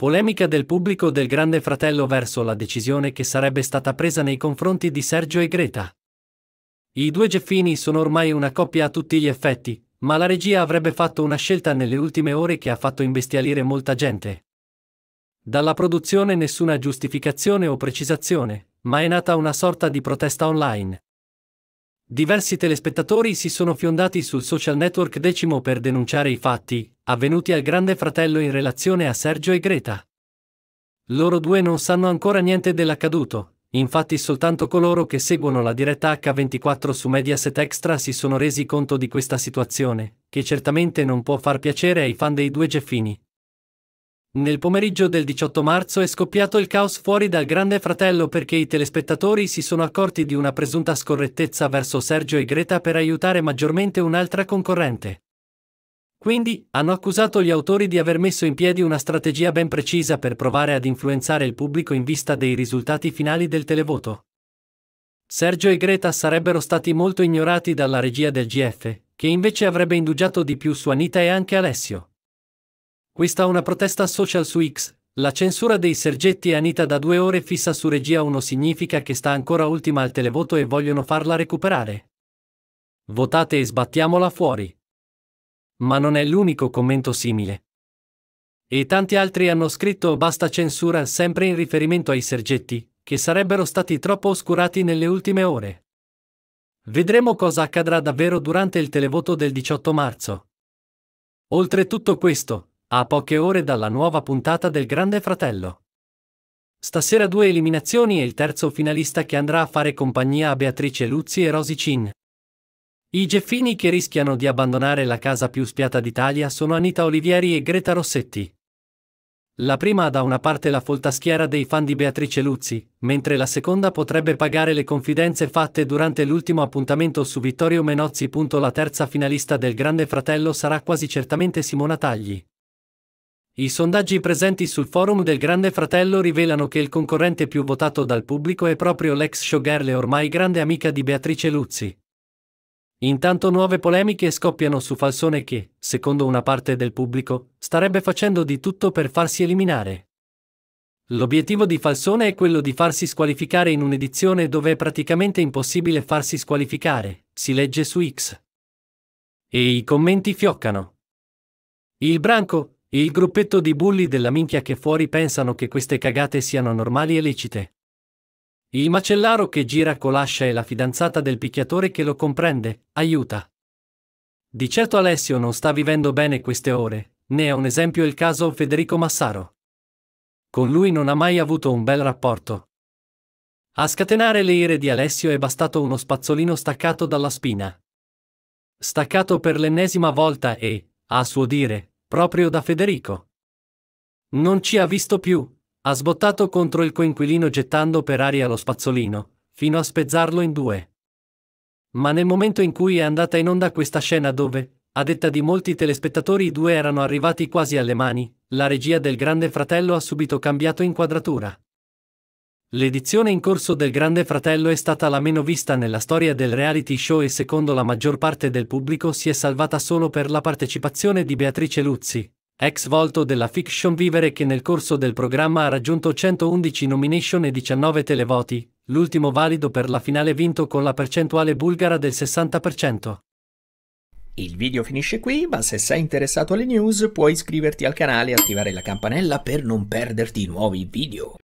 Polemica del pubblico del Grande Fratello verso la decisione che sarebbe stata presa nei confronti di Sergio e Greta. I due Geffini sono ormai una coppia a tutti gli effetti, ma la regia avrebbe fatto una scelta nelle ultime ore che ha fatto imbestialire molta gente. Dalla produzione nessuna giustificazione o precisazione, ma è nata una sorta di protesta online. Diversi telespettatori si sono fiondati sul social network decimo per denunciare i fatti, avvenuti al Grande Fratello in relazione a Sergio e Greta. Loro due non sanno ancora niente dell'accaduto, infatti soltanto coloro che seguono la diretta H24 su Mediaset Extra si sono resi conto di questa situazione, che certamente non può far piacere ai fan dei due Geffini. Nel pomeriggio del 18 marzo è scoppiato il caos fuori dal Grande Fratello perché i telespettatori si sono accorti di una presunta scorrettezza verso Sergio e Greta per aiutare maggiormente un'altra concorrente. Quindi, hanno accusato gli autori di aver messo in piedi una strategia ben precisa per provare ad influenzare il pubblico in vista dei risultati finali del televoto. Sergio e Greta sarebbero stati molto ignorati dalla regia del GF, che invece avrebbe indugiato di più su Anita e anche Alessio. Questa è una protesta social su X. La censura dei Sergetti e Anita da due ore fissa su regia 1 significa che sta ancora ultima al televoto e vogliono farla recuperare. Votate e sbattiamola fuori. Ma non è l'unico commento simile. E tanti altri hanno scritto basta censura sempre in riferimento ai Sergetti, che sarebbero stati troppo oscurati nelle ultime ore. Vedremo cosa accadrà davvero durante il televoto del 18 marzo. Oltre tutto questo, a poche ore dalla nuova puntata del Grande Fratello. Stasera due eliminazioni e il terzo finalista che andrà a fare compagnia a Beatrice Luzzi e Rosy Cin. I Geffini che rischiano di abbandonare la casa più spiata d'Italia sono Anita Olivieri e Greta Rossetti. La prima ha da una parte la folta schiera dei fan di Beatrice Luzzi, mentre la seconda potrebbe pagare le confidenze fatte durante l'ultimo appuntamento su Vittorio Menozzi. La terza finalista del Grande Fratello sarà quasi certamente Simona Tagli. I sondaggi presenti sul forum del Grande Fratello rivelano che il concorrente più votato dal pubblico è proprio l'ex showgirl e ormai grande amica di Beatrice Luzzi. Intanto nuove polemiche scoppiano su Falsone che, secondo una parte del pubblico, starebbe facendo di tutto per farsi eliminare. L'obiettivo di Falsone è quello di farsi squalificare in un'edizione dove è praticamente impossibile farsi squalificare, si legge su X. E i commenti fioccano. Il branco, il gruppetto di bulli della minchia che fuori pensano che queste cagate siano normali e lecite. Il macellaro che gira colascia e la fidanzata del picchiatore che lo comprende, aiuta. Di certo Alessio non sta vivendo bene queste ore, ne è un esempio il caso Federico Massaro. Con lui non ha mai avuto un bel rapporto. A scatenare le ire di Alessio è bastato uno spazzolino staccato dalla spina. Staccato per l'ennesima volta e, a suo dire, proprio da Federico. Non ci ha visto più, ha sbottato contro il coinquilino gettando per aria lo spazzolino, fino a spezzarlo in due. Ma nel momento in cui è andata in onda questa scena dove, a detta di molti telespettatori, i due erano arrivati quasi alle mani, la regia del Grande Fratello ha subito cambiato inquadratura. L'edizione in corso del Grande Fratello è stata la meno vista nella storia del reality show e secondo la maggior parte del pubblico si è salvata solo per la partecipazione di Beatrice Luzzi, ex volto della fiction Vivere che nel corso del programma ha raggiunto 111 nomination e 19 televoti, l'ultimo valido per la finale vinto con la percentuale bulgara del 60%. Il video finisce qui, ma se sei interessato alle news puoi iscriverti al canale e attivare la campanella per non perderti nuovi video.